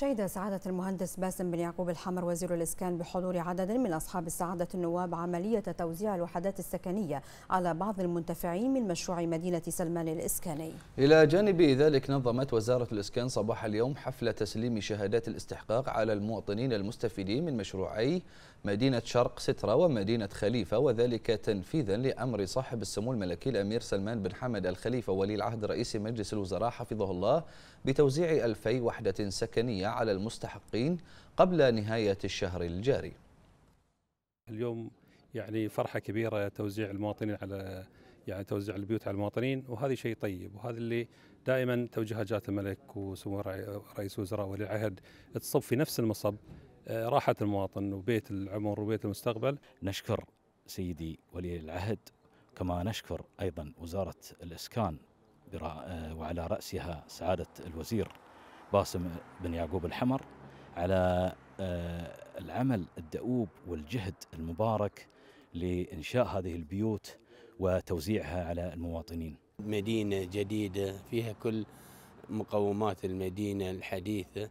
شهد سعادة المهندس باسم بن يعقوب الحمر وزير الإسكان بحضور عدد من أصحاب السعادة النواب عملية توزيع الوحدات السكنية على بعض المنتفعين من مشروع مدينة سلمان الإسكاني إلى جانب ذلك نظمت وزارة الإسكان صباح اليوم حفل تسليم شهادات الاستحقاق على المواطنين المستفيدين من مشروعي مدينة شرق سترة ومدينة خليفة وذلك تنفيذا لأمر صاحب السمو الملكي الأمير سلمان بن حمد الخليفة ولي العهد رئيس مجلس الوزراء حفظه الله بتوزيع 2000 وحدة سكنية على المستحقين قبل نهاية الشهر الجاري اليوم يعني فرحة كبيرة توزيع المواطنين على يعني توزيع البيوت على المواطنين وهذا شيء طيب وهذا اللي دائما توجيهات جلالة الملك وسمو رئيس الوزراء ولي العهد تصب في نفس المصب آه، راحة المواطن وبيت العمر وبيت المستقبل نشكر سيدي ولي العهد كما نشكر أيضا وزارة الإسكان آه، وعلى رأسها سعادة الوزير باسم بن يعقوب الحمر على آه، العمل الدؤوب والجهد المبارك لإنشاء هذه البيوت وتوزيعها على المواطنين مدينة جديدة فيها كل مقومات المدينة الحديثة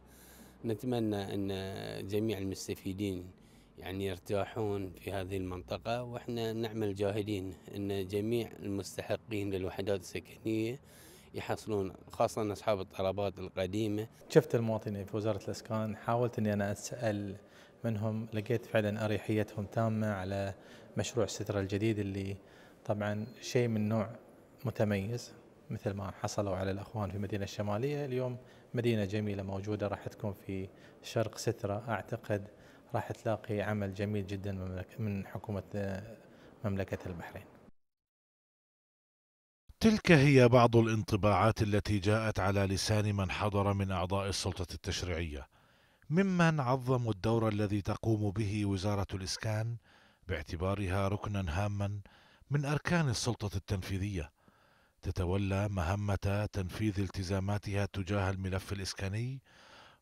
نتمنى أن جميع المستفيدين يعني يرتاحون في هذه المنطقة وإحنا نعمل جاهدين أن جميع المستحقين للوحدات السكنية يحصلون خاصه اصحاب الطلبات القديمه. شفت المواطنين في وزاره الاسكان حاولت اني انا اسال منهم لقيت فعلا اريحيتهم تامه على مشروع الستره الجديد اللي طبعا شيء من نوع متميز مثل ما حصلوا على الاخوان في المدينه الشماليه اليوم مدينه جميله موجوده راح تكون في شرق ستره اعتقد راح تلاقي عمل جميل جدا من حكومه آه، مملكه البحرين تلك هي بعض الانطباعات التي جاءت على لسان من حضر من اعضاء السلطه التشريعيه ممن عظموا الدور الذي تقوم به وزاره الاسكان باعتبارها ركنا هاما من اركان السلطه التنفيذيه تتولى مهمه تنفيذ التزاماتها تجاه الملف الاسكاني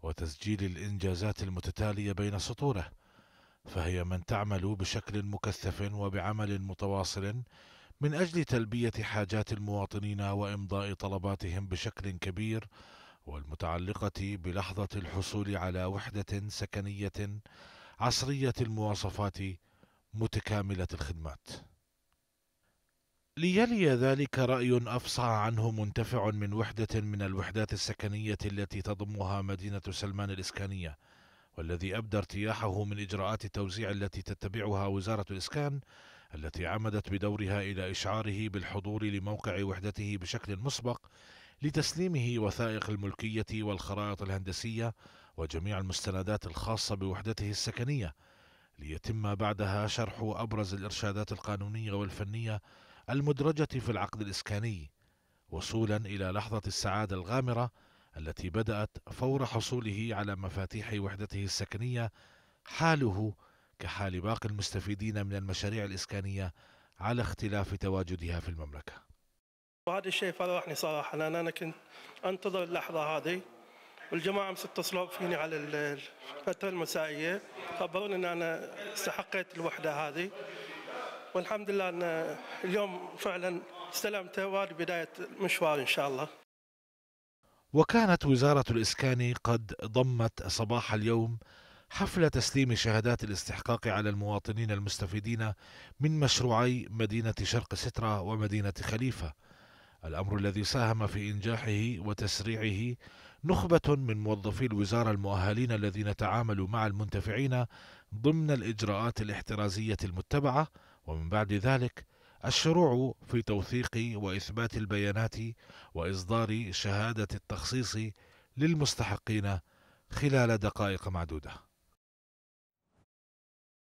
وتسجيل الانجازات المتتاليه بين سطوره فهي من تعمل بشكل مكثف وبعمل متواصل من أجل تلبية حاجات المواطنين وإمضاء طلباتهم بشكل كبير والمتعلقة بلحظة الحصول على وحدة سكنية عصرية المواصفات متكاملة الخدمات. ليلي ذلك رأي أفصح عنه منتفع من وحدة من الوحدات السكنية التي تضمها مدينة سلمان الإسكانية، والذي أبدى ارتياحه من إجراءات التوزيع التي تتبعها وزارة الإسكان التي عمدت بدورها إلى إشعاره بالحضور لموقع وحدته بشكل مسبق لتسليمه وثائق الملكية والخرائط الهندسية وجميع المستندات الخاصة بوحدته السكنية ليتم بعدها شرح أبرز الإرشادات القانونية والفنية المدرجة في العقد الإسكاني وصولا إلى لحظة السعادة الغامرة التي بدأت فور حصوله على مفاتيح وحدته السكنية حاله كحال باقي المستفيدين من المشاريع الإسكانية على اختلاف تواجدها في المملكة وهذا الشيء فرحني صراحة لأن أنا كنت أنتظر اللحظة هذه والجماعة امس اتصلوا فيني على الفترة المسائية خبروني أن أنا استحقيت الوحدة هذه والحمد لله أن اليوم فعلا استلمته وهذه بداية مشوار إن شاء الله وكانت وزارة الإسكان قد ضمت صباح اليوم حفل تسليم شهادات الاستحقاق على المواطنين المستفيدين من مشروعي مدينة شرق سترة ومدينة خليفة الأمر الذي ساهم في إنجاحه وتسريعه نخبة من موظفي الوزارة المؤهلين الذين تعاملوا مع المنتفعين ضمن الإجراءات الاحترازية المتبعة ومن بعد ذلك الشروع في توثيق وإثبات البيانات وإصدار شهادة التخصيص للمستحقين خلال دقائق معدودة